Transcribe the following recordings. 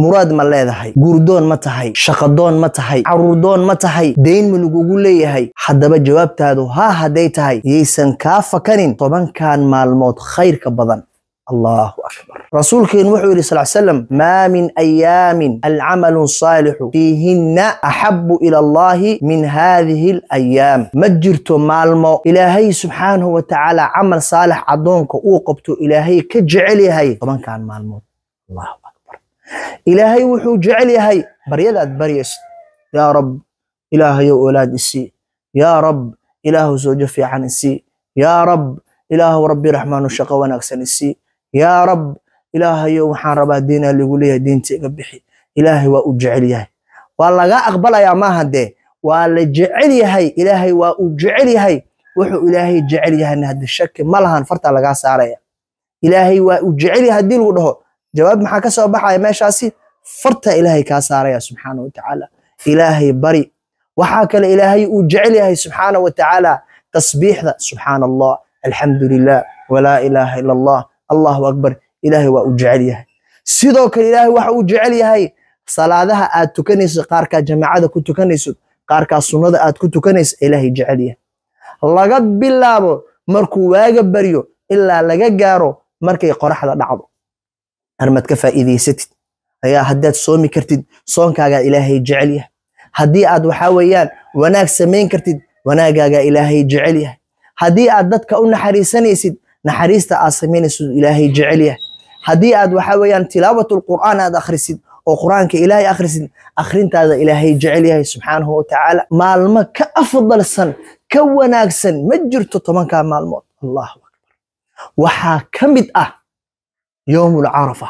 muraad ma leedahay guurdoon ma tahay shaqadoon ma tahay caruurdoon ma tahay dayn ma lagugu leeyahay haddaba jawaabtaadu haa hadday tahay yaysan kaa fakanin tobankan maalmood khayrka badan الله أكبر رسولك وحي صلى الله maa min ayaamin alcamalu saalixu العمل الصالح فيهن أحب إلى الله من هذه الأيام مجرت مالمو إلهي سبحانه وتعالى عمل صالح عدونك أوقبت إلهي كجعلي هاي طبعا كان مالمو الله أكبر ilaahay wuxuu jecel yahay baryadaad baryaysid yaa rab ilaahayow olaad isii yaa rab ilaahu zoojo fiican isii yaa rab ilaahu rabbi raxmaanu shaqo wanaagsan isii yaa rab ilaahayow waxaan rabaa diinaa ligu leeyahay diinta bixi ilaahay waa u jecel yahay waa lagaa aqbalayaa maaha dee waa la jecel yahay ilaahay waa uu jecel yahay wuxuu ilaahay jecel yahayna haddi shaki ma lahan fartaa lagaa saaraya ilaahay waa u jecel yahay haddii lagu dhaho jawaab maxaa kasoo baxaya meeshaasi farta ilaahay kaa saaraya subxaana watacaala ilaahay bari waxaa kale ilaahay uu jecel yahay subxaana watacaala tasbiixda subxaana allah alxamdu lilah walaa ilaaha ila allah allahu akbar ilaahay waa uu jecel yahay sidoo kale ilaahay waxa uu jecel yahay salaadaha aad tukanayso qaarkaa jamaacada ku tukanayso qaarkaa sunnada aad ku tukanayso ilaahay jecel yahay laga bilaabo markuu waaga baryo ilaa laga gaaro markay qoraxda dhacdo armad ka faa'iidaysatid ayaa haddaad soomi kartid soonkaagaa ilaahay jecel yahay haddii aad waxaa weeyaan wanaag samayn kartid wanaagaagaa ilaahay jecel yahay haddii aad dadka u naxariisanaysid naxariista aad samaynaysid ilaahay jecel yahay haddii aad waxaa weeyaan tilaabatul aad akhrisid oo qur'aanka ilaahay akhrisid akhrintaada ilaahay jecel yahay subxaanahu wa tacaala maalmo ka afdalsan ka wanaagsan ma jirto tobankaa maalmood allahu akbar waxaa ka mid ah yowmu lcarafa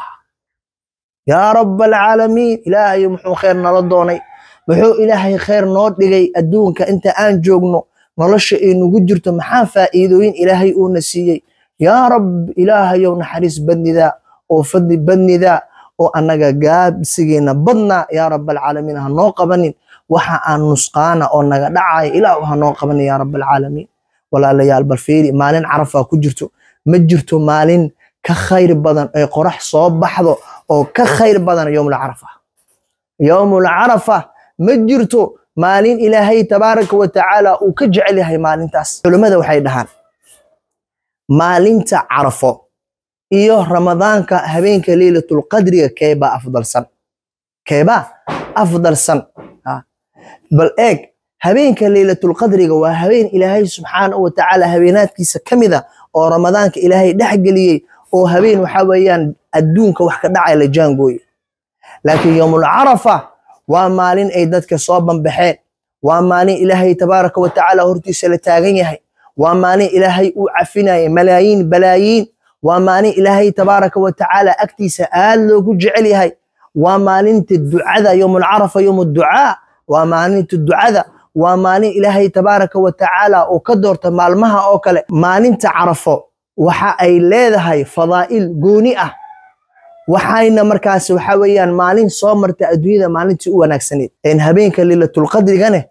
yaa raba alcaalamiin ilaahayo muxuu khayr nala doonay muxuu ilaahay khayr noo dhigay adduunka inta aan joogno nolosha inugu jirto maxaa faa'iidooyin ilaahay uuna siiyey yaa rab ilaahayow naxariis badnidaa oo fadli badnidaa oo annaga gaabsigeena badnaa yaa raba alcaalamiin ha noo qabanin waxa aan nusqaana oo naga dhacaya ilaah ha noo qabanin yaa raba alcaalamiin walaalayaal balfiiri maalin carafaa ku jirto ma jirto maalin ka khayr badan ee qorax soo baxdo oo ka khayr badan yowmul carafa yowmul carafa ma jirto maalin ilaahay tabaaraka wa tacaala uu ka jecel yahay maalintaas culimmada waxay dhahaan maalinta carafo iyo ramadaanka habeenka leylatul qadriga keebaa afdalsan keebaa afdalsan ah. bal eeg habeenka leylatul qadriga waa habeen ilaahay subxaanahu wa tacaala habeenaadkiisa ka mida oo ramadaanka ilaahay dhex geliyey oo habeen waxaa weeyaan adduunka wax ka dhacaya la jaangooyo laakiin yowmul carafa waa maalin ay dadka soo banbaxeen waa maalin ilaahay tabaaraka wa tacaala hortiisa la taagan yahay waa maalin ilaahay uu cafinaya malaayiin balaayiin waa maalin ilaahay tabaaraka wa tacaala agtiisa aad loogu jecel yahay waa maalinta ducada yowmul carafa yowm ducaa waa maalinta ducada waa maalin ilaahay tabaaraka wa tacaala oo ka doorta maalmaha oo kale maalinta carafo waxa ay leedahay fadaa'il gooni ah waxayna markaas waxa weeyaan maalin soo martay adduunyada maalintii u wanaagsaneed een habeenka lilatul qadrigane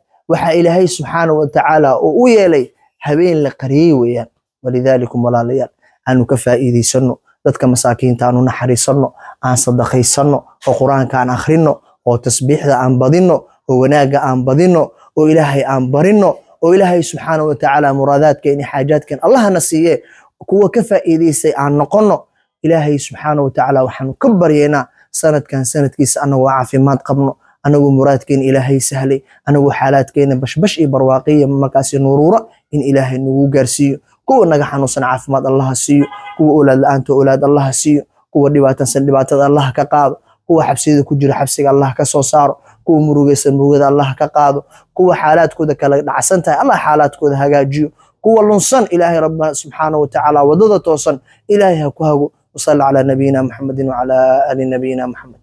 ilaahay subxaanahu wa tacaala uu u yeelay habeen la qariyey weeyaan walidaalikum walaalayaal aanu ka faa'iidaysanno dadka masaakiinta aanu naxariisanno aan sadaqaysanno oo qur-aanka aan akhrinno oo tasbiixda aan badinno oo wanaagga aan badinno oo ilaahay aan barinno oo ilaahay subxaanahu wa tacaala muraadaadka in xaajaadkan allahna siiye kuwa ka faa'iidaystay aan noqono ilaahay subxaana watacaala waxaanu ka baryaynaa sanadkan sanadkiisa anagoo caafimaad qabno anagoo muraadkeena ilaahay sahlay anagoo xaalaadkeena bashbash iyo barwaaqiya markaasi nuruura in ilaahay nagu gaarsiiyo kuwa naga xanuunsan caafimaad allaha siiyo kuwa olaad la-aanta olaad allaha siiyo kuwa dhibaatansan dhibaatada allaha ka qaado kuwa xabsiyada ku jira xabsiga allah ka soo saaro kuwa murugaysan murugada allah ka qaado kuwa xaalaadkooda kala dhacsantahay tahay allah xaalaadkooda hagaajiyo kuwa lunsan ilaahay rabbana subxaanahu watacaala wadada toosan ilaahay ha ku hago wasalla calaa nabiyina muxamedin wacalaa aali nabiyina muxamed